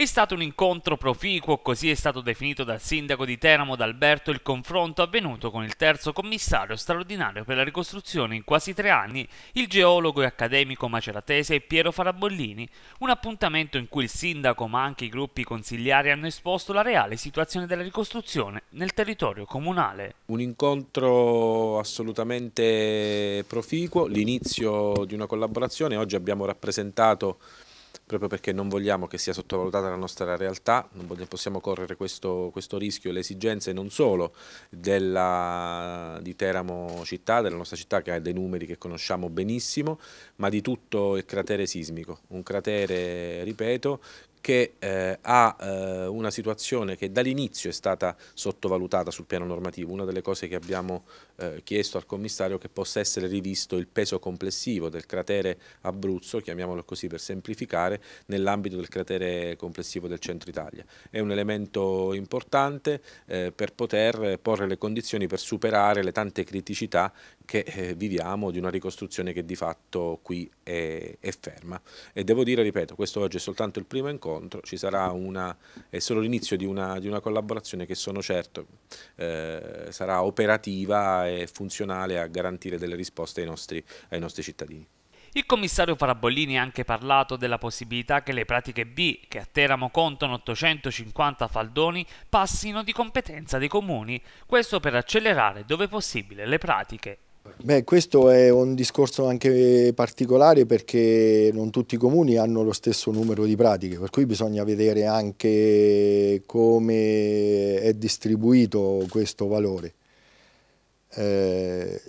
È stato un incontro proficuo, così è stato definito dal sindaco di Teramo D'Alberto il confronto avvenuto con il terzo commissario straordinario per la ricostruzione in quasi tre anni, il geologo e accademico maceratese Piero Farabollini, un appuntamento in cui il sindaco ma anche i gruppi consigliari hanno esposto la reale situazione della ricostruzione nel territorio comunale. Un incontro assolutamente proficuo, l'inizio di una collaborazione, oggi abbiamo rappresentato proprio perché non vogliamo che sia sottovalutata la nostra realtà, non possiamo correre questo, questo rischio, le esigenze non solo della, di Teramo città, della nostra città che ha dei numeri che conosciamo benissimo, ma di tutto il cratere sismico, un cratere, ripeto, che eh, ha eh, una situazione che dall'inizio è stata sottovalutata sul piano normativo. Una delle cose che abbiamo eh, chiesto al commissario è che possa essere rivisto il peso complessivo del cratere Abruzzo, chiamiamolo così per semplificare, nell'ambito del cratere complessivo del centro Italia. È un elemento importante eh, per poter porre le condizioni per superare le tante criticità che eh, viviamo di una ricostruzione che di fatto qui è, è ferma. E devo dire, ripeto, questo oggi è soltanto il primo incontro, incontro, ci sarà una, è solo l'inizio di, di una, collaborazione che sono certo eh, sarà operativa e funzionale a garantire delle risposte ai nostri, ai nostri cittadini. Il commissario Farabollini ha anche parlato della possibilità che le pratiche B, che a Teramo contano 850 faldoni, passino di competenza dei comuni, questo per accelerare dove possibile le pratiche Beh, questo è un discorso anche particolare perché non tutti i comuni hanno lo stesso numero di pratiche, per cui bisogna vedere anche come è distribuito questo valore. Eh,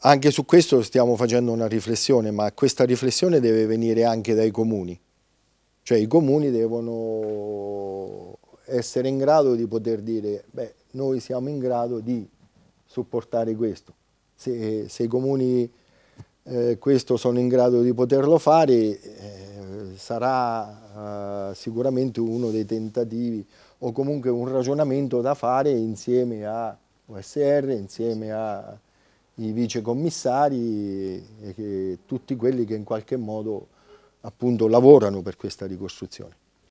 anche su questo stiamo facendo una riflessione, ma questa riflessione deve venire anche dai comuni, cioè i comuni devono essere in grado di poter dire beh, noi siamo in grado di supportare questo se, se i comuni eh, questo sono in grado di poterlo fare eh, sarà eh, sicuramente uno dei tentativi o comunque un ragionamento da fare insieme a USR, insieme ai vicecommissari e, e tutti quelli che in qualche modo appunto lavorano per questa ricostruzione.